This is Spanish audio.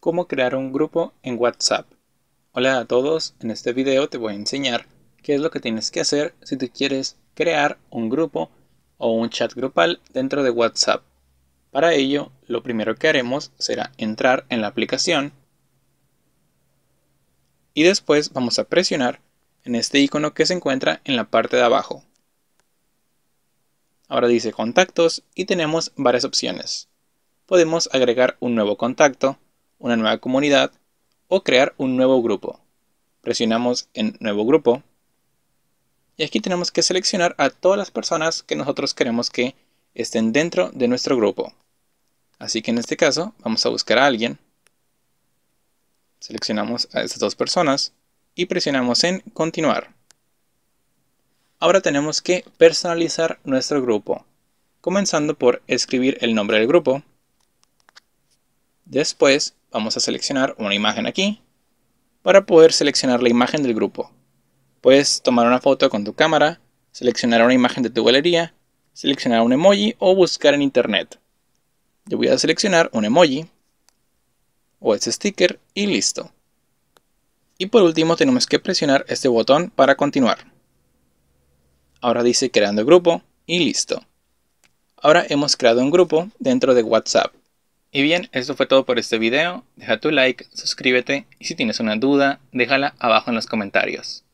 cómo crear un grupo en WhatsApp. Hola a todos, en este video te voy a enseñar qué es lo que tienes que hacer si tú quieres crear un grupo o un chat grupal dentro de WhatsApp. Para ello, lo primero que haremos será entrar en la aplicación y después vamos a presionar en este icono que se encuentra en la parte de abajo. Ahora dice contactos y tenemos varias opciones. Podemos agregar un nuevo contacto, una nueva comunidad o crear un nuevo grupo. Presionamos en Nuevo Grupo y aquí tenemos que seleccionar a todas las personas que nosotros queremos que estén dentro de nuestro grupo. Así que en este caso vamos a buscar a alguien. Seleccionamos a estas dos personas y presionamos en continuar. Ahora tenemos que personalizar nuestro grupo, comenzando por escribir el nombre del grupo. Después vamos a seleccionar una imagen aquí para poder seleccionar la imagen del grupo. Puedes tomar una foto con tu cámara, seleccionar una imagen de tu galería, seleccionar un emoji o buscar en internet. Yo voy a seleccionar un emoji o este sticker y listo. Y por último tenemos que presionar este botón para continuar. Ahora dice creando grupo y listo. Ahora hemos creado un grupo dentro de WhatsApp. Y bien, eso fue todo por este video. Deja tu like, suscríbete y si tienes una duda, déjala abajo en los comentarios.